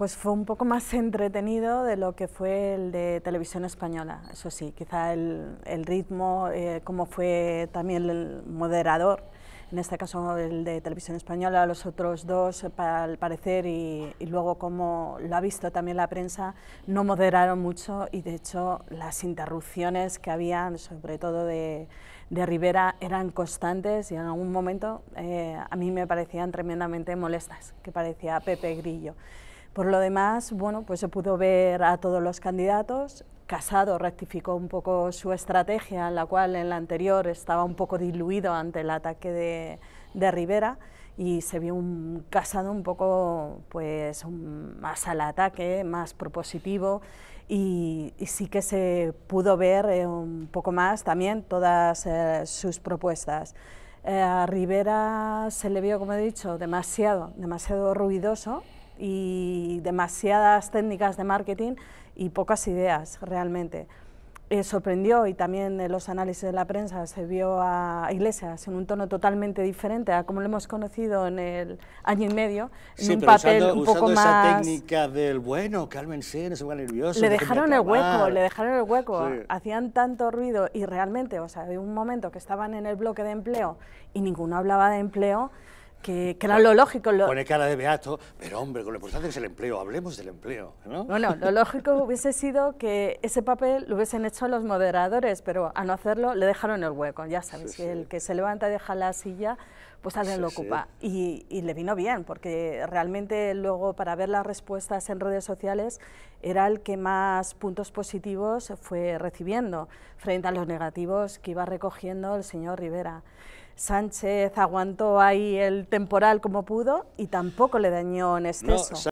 Pues fue un poco más entretenido de lo que fue el de televisión española, eso sí, quizá el, ritmo, eh, como fue también el moderador, en este caso el de televisión española, los otros dos eh, al parecer y, luego como lo ha visto también la prensa, no moderaron mucho y de hecho las interrupciones que habían, sobre todo de, Rivera, eran constantes y en algún momento eh, a mí me parecían tremendamente molestas, que parecía Pepe Grillo. Por lo demás, bueno, pues se pudo ver a todos los candidatos. Casado rectificó un poco su estrategia, la cual en la anterior estaba un poco diluido ante el ataque de, Rivera y se vio un Casado un poco pues más al ataque, más propositivo y, sí que se pudo ver eh, un poco más también todas eh, sus propuestas. Eh, a Rivera se le vio, como he dicho, demasiado, demasiado ruidoso, y demasiadas técnicas de marketing y pocas ideas realmente. Eh, sorprendió y también en los análisis de la prensa se vio a Iglesias en un tono totalmente diferente a como lo hemos conocido en el año y medio, en un papel un poco usando más... esa técnica del, bueno, cálmense, no se van nerviosos... Le dejaron el hueco, le dejaron el hueco, hacían tanto ruido y realmente, o sea, había un momento que estaban en el bloque de empleo y ninguno hablaba de empleo, que, era lo lógico. Lo... Pone cara de beato, pero hombre, con lo importante es el empleo, hablemos del empleo. ¿no? Bueno, lo lógico hubiese sido que ese papel lo hubiesen hecho los moderadores, pero a no hacerlo le dejaron el hueco, ya sabes, el que se levanta y deja la silla, pues alguien lo ocupa. Y, y, le vino bien, porque realmente luego para ver las respuestas en redes sociales era el que más puntos positivos fue recibiendo, frente a los negativos que iba recogiendo el señor Rivera. Sánchez aguantó ahí el temporal como pudo y tampoco le dañó en exceso.